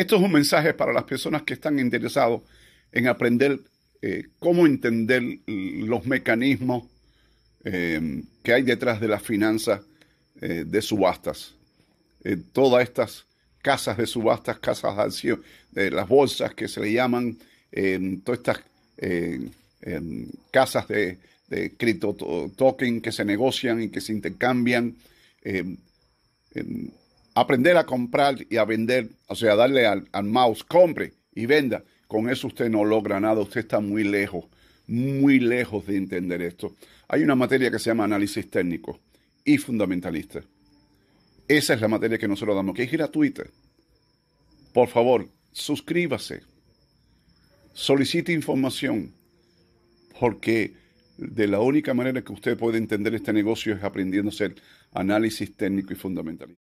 Esto es un mensaje para las personas que están interesados en aprender eh, cómo entender los mecanismos eh, que hay detrás de las finanzas eh, de subastas. todas estas casas de subastas, casas de las bolsas que se le llaman, todas estas casas de, de cripto token que se negocian y que se intercambian aprender a comprar y a vender, o sea, darle al, mouse, compre y venda. Con eso usted no logra nada, usted está muy lejos, muy lejos de entender esto. Hay una materia que se llama análisis técnico y fundamentalista. Esa es la materia que nosotros damos, que es gratuita. Por favor, suscríbase, solicite información, porque de la única manera que usted puede entender este negocio es aprendiendo a hacer análisis técnico y fundamentalista.